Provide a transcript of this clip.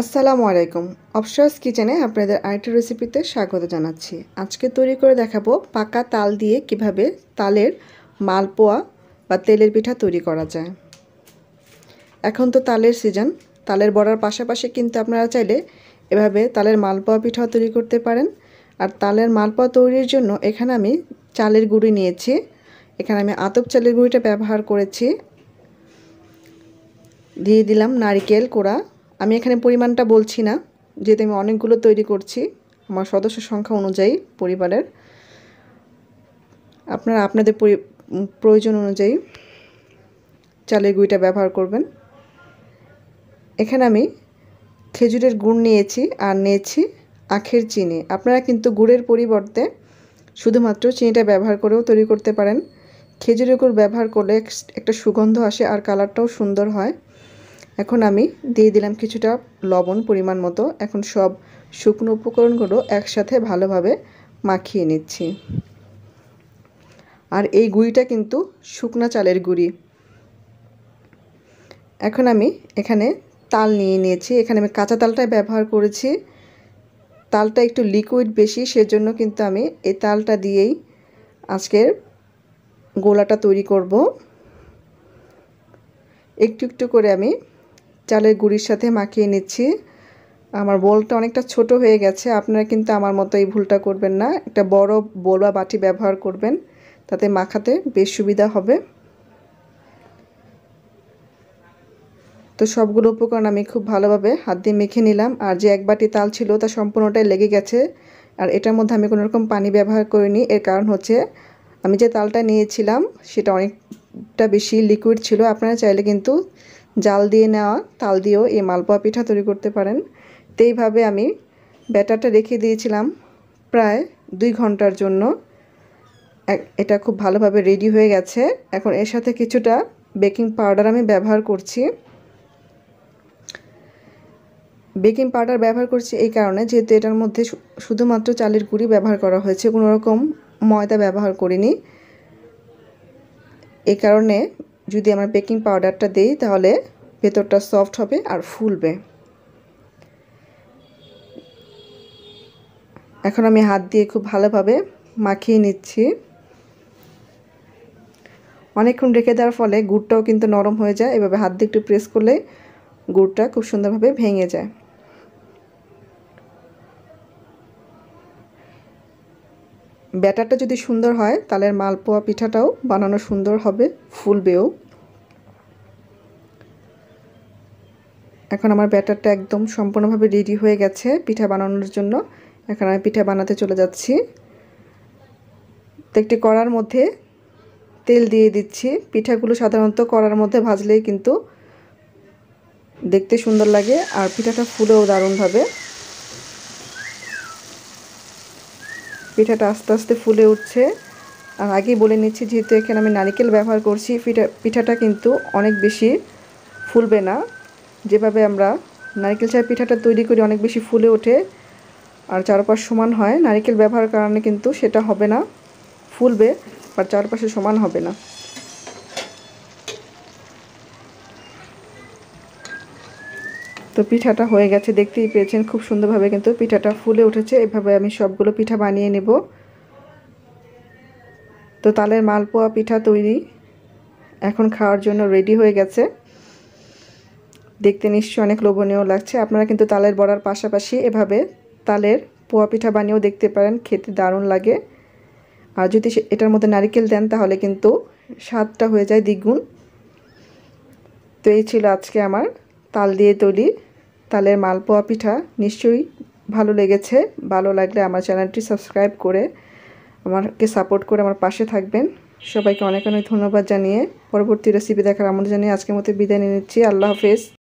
আসসালামু আলাইকুম অপশার্স কিচেনে আপনাদের আরেকটি রেসিপিতে স্বাগত জানাচ্ছি আজকে তৈরি করে দেখাবো পাকা তাল দিয়ে কিভাবে তালের মালপোয়া বা তেলের পিঠা তৈরি করা যায় এখন তো তালের সিজন তালের বড়ার পাশাপাশি কিন্তু আপনারা চাইলে এভাবে তালের মালপোয়া পিঠাও তৈরি করতে পারেন আর তালের মালপোয়া তৈরির জন্য এখানে আমি চালের গুঁড়ি নিয়েছি এখানে আমি আতপ চালের গুঁড়িটা ব্যবহার করেছি দিয়ে দিলাম নারিকেল কোড়া আমি এখানে পরিমাণটা বলছি না যেহেতু আমি অনেকগুলো তৈরি করছি আমার সদস্য সংখ্যা অনুযায়ী পরিবারের আপনারা আপনাদের প্রয়োজন অনুযায়ী চালের গুঁড়িটা ব্যবহার করবেন এখানে আমি খেজুরের গুড় নিয়েছি আর নিয়েছি আখের চিনি আপনারা কিন্তু গুড়ের পরিবর্তে শুধুমাত্র চিনিটা ব্যবহার করেও তৈরি করতে পারেন খেজুরের গুড় ব্যবহার করলে একটা সুগন্ধ আসে আর কালারটাও সুন্দর হয় এখন আমি দিয়ে দিলাম কিছুটা লবণ পরিমাণ মতো এখন সব শুকনো উপকরণগুলো একসাথে ভালোভাবে মাখিয়ে নিচ্ছি আর এই গুঁড়িটা কিন্তু শুকনা চালের গুঁড়ি এখন আমি এখানে তাল নিয়ে নিয়েছি এখানে আমি কাঁচা তালটাই ব্যবহার করেছি তালটা একটু লিকুইড বেশি সেজন্য কিন্তু আমি এই তালটা দিয়েই আজকের গোলাটা তৈরি করব একটু একটু করে আমি চালের গুঁড়ির সাথে মাখিয়ে নিচ্ছি আমার বোলটা অনেকটা ছোট হয়ে গেছে আপনারা কিন্তু আমার মতো এই ভুলটা করবেন না একটা বড় বোল বা বাটি ব্যবহার করবেন তাতে মাখাতে বেশ সুবিধা হবে তো সবগুলো উপকরণ আমি খুব ভালোভাবে হাত দিয়ে মেখে নিলাম আর যে এক বাটি তাল ছিল তা সম্পূর্ণটাই লেগে গেছে আর এটার মধ্যে আমি কোনো রকম পানি ব্যবহার করিনি এর কারণ হচ্ছে আমি যে তালটা নিয়েছিলাম সেটা অনেকটা বেশি লিকুইড ছিল আপনারা চাইলে কিন্তু জাল দিয়ে নেওয়া তাল দিয়েও এই মালপোয়া পিঠা তৈরি করতে পারেন তো এইভাবে আমি ব্যাটারটা রেখে দিয়েছিলাম প্রায় দুই ঘন্টার জন্য এটা খুব ভালোভাবে রেডি হয়ে গেছে এখন এর সাথে কিছুটা বেকিং পাউডার আমি ব্যবহার করছি বেকিং পাউডার ব্যবহার করছি এই কারণে যেহেতু এটার মধ্যে শুধুমাত্র চালের গুঁড়ি ব্যবহার করা হয়েছে কোনো রকম ময়দা ব্যবহার করিনি এই কারণে যদি আমার বেকিং পাউডারটা দেই তাহলে ভেতরটা সফট হবে আর ফুলবে এখন আমি হাত দিয়ে খুব ভালোভাবে মাখিয়ে নিচ্ছি অনেকক্ষণ রেখে দেওয়ার ফলে গুড়টাও কিন্তু নরম হয়ে যায় এভাবে হাত দিয়ে একটু প্রেস করলে গুড়টা খুব সুন্দরভাবে ভেঙে যায় ব্যাটারটা যদি সুন্দর হয় তাহলে মালপোয়া পিঠাটাও বানানো সুন্দর হবে ফুলবেও এখন আমার ব্যাটারটা একদম সম্পূর্ণভাবে রেডি হয়ে গেছে পিঠা বানানোর জন্য এখন আমি পিঠা বানাতে চলে যাচ্ছি তো একটি কড়ার মধ্যে তেল দিয়ে দিচ্ছি পিঠাগুলো সাধারণত কড়ার মধ্যে ভাজলেই কিন্তু দেখতে সুন্দর লাগে আর পিঠাটা ফুলেও দারুণভাবে পিঠাটা আস্তে আস্তে ফুলে উঠছে আর আগেই বলে নিচ্ছি যেহেতু এখানে আমি নারিকেল ব্যবহার করছি পিঠা পিঠাটা কিন্তু অনেক বেশি ফুলবে না যেভাবে আমরা নারিকেল চায়ের পিঠাটা তৈরি করি অনেক বেশি ফুলে ওঠে আর চারপাশ সমান হয় নারিকেল ব্যবহার কারণে কিন্তু সেটা হবে না ফুলবে আর চারপাশে সমান হবে না তো পিঠাটা হয়ে গেছে দেখতেই পেয়েছেন খুব সুন্দরভাবে কিন্তু পিঠাটা ফুলে উঠেছে এভাবে আমি সবগুলো পিঠা বানিয়ে নেব তো তালের মালপোয়া পিঠা তৈরি এখন খাওয়ার জন্য রেডি হয়ে গেছে দেখতে নিশ্চয়ই অনেক লোভনীয় লাগছে আপনারা কিন্তু তালের বড়ার পাশাপাশি এভাবে তালের পোয়া পিঠা বানিয়েও দেখতে পারেন খেতে দারুণ লাগে আর যদি এটার মধ্যে নারিকেল দেন তাহলে কিন্তু স্বাদটা হয়ে যায় দ্বিগুণ তো এই ছিল আজকে আমার তাল দিয়ে তৈরি তালের মালপোয়া পিঠা নিশ্চয়ই ভালো লেগেছে ভালো লাগলে আমার চ্যানেলটি সাবস্ক্রাইব করে আমাকে সাপোর্ট করে আমার পাশে থাকবেন সবাইকে অনেক অনেক ধন্যবাদ জানিয়ে পরবর্তী রেসিপি দেখার আমন্ত্রণ জানিয়ে আজকের মতো বিদায় নিয়ে নিচ্ছি আল্লাহ হাফেজ